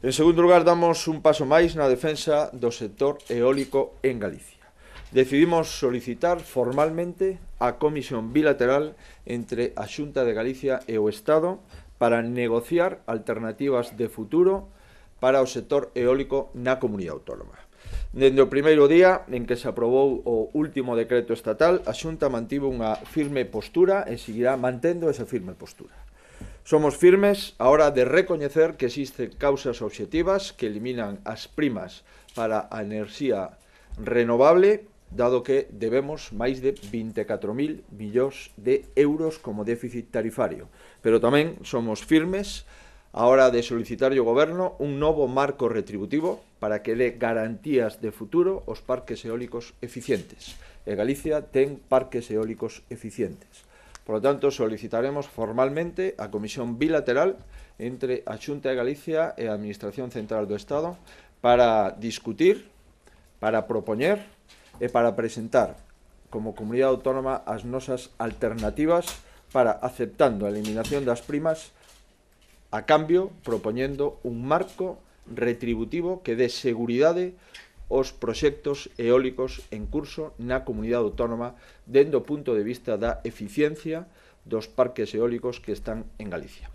En segundo lugar, damos un paso máis na defensa do sector eólico en Galicia. Decidimos solicitar formalmente a comisión bilateral entre a Xunta de Galicia e o Estado para negociar alternativas de futuro para o sector eólico na comunidade autónoma. Dende o primeiro día en que se aprobou o último decreto estatal, a Xunta mantivo unha firme postura e seguirá mantendo esa firme postura. Somos firmes a hora de recoñecer que existen causas obxectivas que eliminan as primas para a enerxía renovable, dado que debemos máis de 24.000 millóns de euros como déficit tarifario. Pero tamén somos firmes a hora de solicitar ao goberno un novo marco retributivo para que dé garantías de futuro aos parques eólicos eficientes. E Galicia ten parques eólicos eficientes. Por lo tanto, solicitaremos formalmente a comisión bilateral entre a Xunta de Galicia e a Administración Central do Estado para discutir, para proponer e para presentar como comunidade autónoma as nosas alternativas para aceptando a eliminación das primas a cambio propoñendo un marco retributivo que dé seguridade os proxectos eólicos en curso na comunidade autónoma dende o punto de vista da eficiencia dos parques eólicos que están en Galicia.